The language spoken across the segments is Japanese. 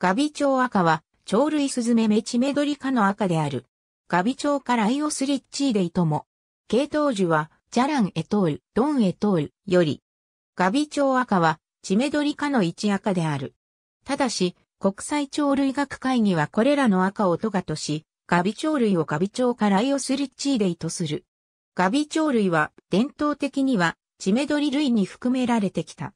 ガビチョウ赤は、鳥類スズメメチメドリ科の赤である。ガビチョウかライオスリッチーデイとも。系統樹は、ジャランエトール、ドンエトールより。ガビチョウ赤は、チメドリ科の一赤である。ただし、国際鳥類学会議はこれらの赤をトガとし、ガビ鳥類をガビ鳥かライオスリッチーデイとする。ガビ鳥類は伝統的にはチメドリ類に含められてきた。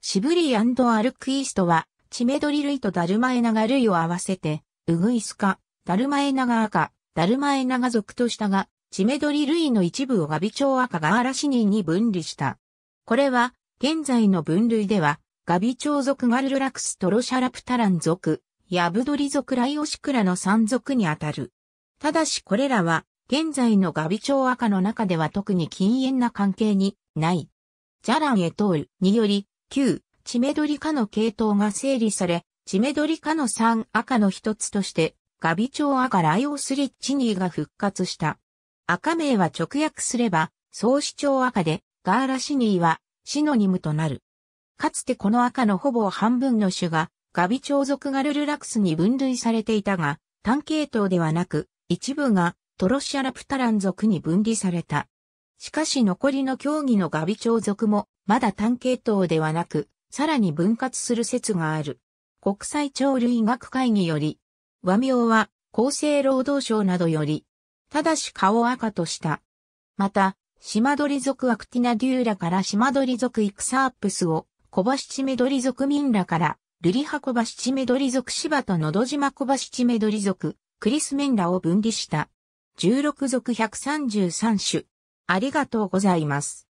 シブリーアルクイーストはチメドリ類とダルマエナガ類を合わせて、ウグイスカ、ダルマエナガ赤、ダルマエナガ属としたが、チメドリ類の一部をガビチョウ赤ガーラシニンに分離した。これは、現在の分類では、ガビチョウ属ガルルラクストロシャラプタラン属、ヤブドリ属ライオシクラの3属にあたる。ただしこれらは、現在のガビチョウ赤の中では特に禁煙な関係にない。ジャランエトールにより、旧チメドリ科の系統が整理され、チメドリ科の3赤の一つとして、ガビチョウ赤ライオスリッチニーが復活した。赤名は直訳すれば、総市長赤で、ガーラシニーはシノニムとなる。かつてこの赤のほぼ半分の種が、ガビチョウ族ガルルラクスに分類されていたが、単系統ではなく、一部がトロシアラプタラン族に分離された。しかし残りの競技のガビチョウ族も、まだ単系統ではなく、さらに分割する説がある。国際鳥類学会議より、和名は厚生労働省などより、ただし顔赤とした。また、島鳥族アクティナデューラから島鳥族イクサープスを、小橋チメ鳥族ミンラから、ルリハコバシチメ鳥族芝とのど島小橋チメ鳥族、クリスメンラを分離した。16族133種。ありがとうございます。